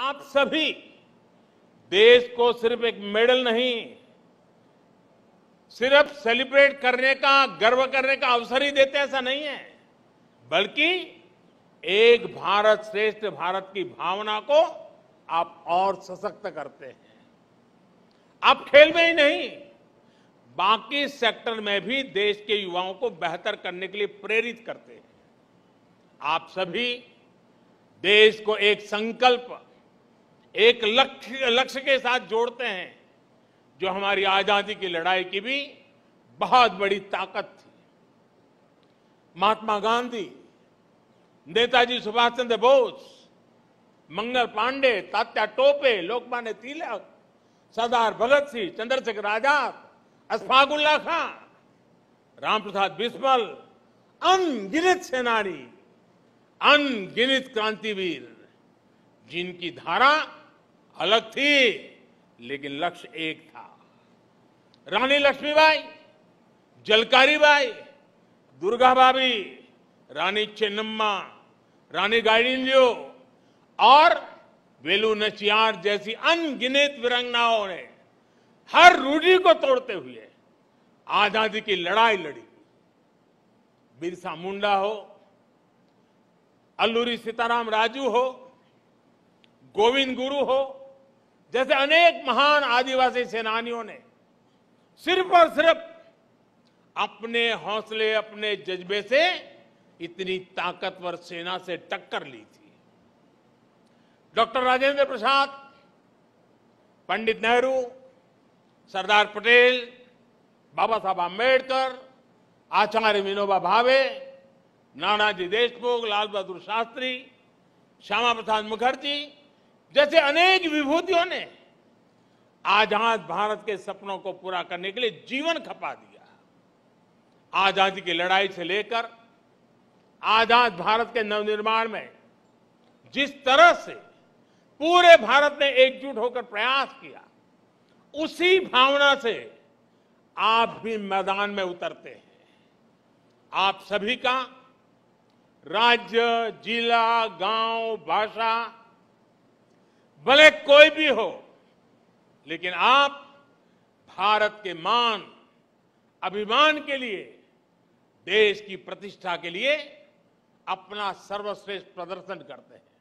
आप सभी देश को सिर्फ एक मेडल नहीं सिर्फ सेलिब्रेट करने का गर्व करने का अवसर ही देते ऐसा नहीं है बल्कि एक भारत श्रेष्ठ भारत की भावना को आप और सशक्त करते हैं आप खेल में ही नहीं बाकी सेक्टर में भी देश के युवाओं को बेहतर करने के लिए प्रेरित करते हैं आप सभी देश को एक संकल्प एक लक्ष्य लक्ष्य के साथ जोड़ते हैं जो हमारी आजादी की लड़ाई की भी बहुत बड़ी ताकत थी महात्मा गांधी नेताजी सुभाष चंद्र बोस मंगल पांडे तात्या टोपे लोकमान्य तिलक सरदार भगत सिंह चंद्रशेखर आजाद अशफाकुल्ला खां राम प्रसाद बिस्मल अनगिनित सेनानी अनगिनित क्रांतिवीर जिनकी धारा अलग थी लेकिन लक्ष्य एक था रानी लक्ष्मीबाई जलकारी बाई दुर्गा भाभी रानी चेन्नम्मा रानी गाइडिनलियो और वेलू नचियार जैसी अनगिनत विरंगनाओं ने हर रूढ़ी को तोड़ते हुए आजादी की लड़ाई लड़ी बिरसा मुंडा हो अल्लूरी सीताराम राजू हो गोविंद गुरु हो जैसे अनेक महान आदिवासी सेनानियों ने सिर्फ और सिर्फ अपने हौसले अपने जज्बे से इतनी ताकतवर सेना से टक्कर ली थी डॉक्टर राजेंद्र प्रसाद पंडित नेहरू सरदार पटेल बाबा साहब आम्बेडकर आचार्य विनोबा भावे नानाजी देशमुख लाल बहादुर शास्त्री श्यामा प्रसाद मुखर्जी जैसे अनेक विभूतियों ने आजाद भारत के सपनों को पूरा करने के लिए जीवन खपा दिया आजादी की लड़ाई से लेकर आजाद भारत के नवनिर्माण में जिस तरह से पूरे भारत ने एकजुट होकर प्रयास किया उसी भावना से आप भी मैदान में उतरते हैं आप सभी का राज्य जिला गांव भाषा भले कोई भी हो लेकिन आप भारत के मान अभिमान के लिए देश की प्रतिष्ठा के लिए अपना सर्वश्रेष्ठ प्रदर्शन करते हैं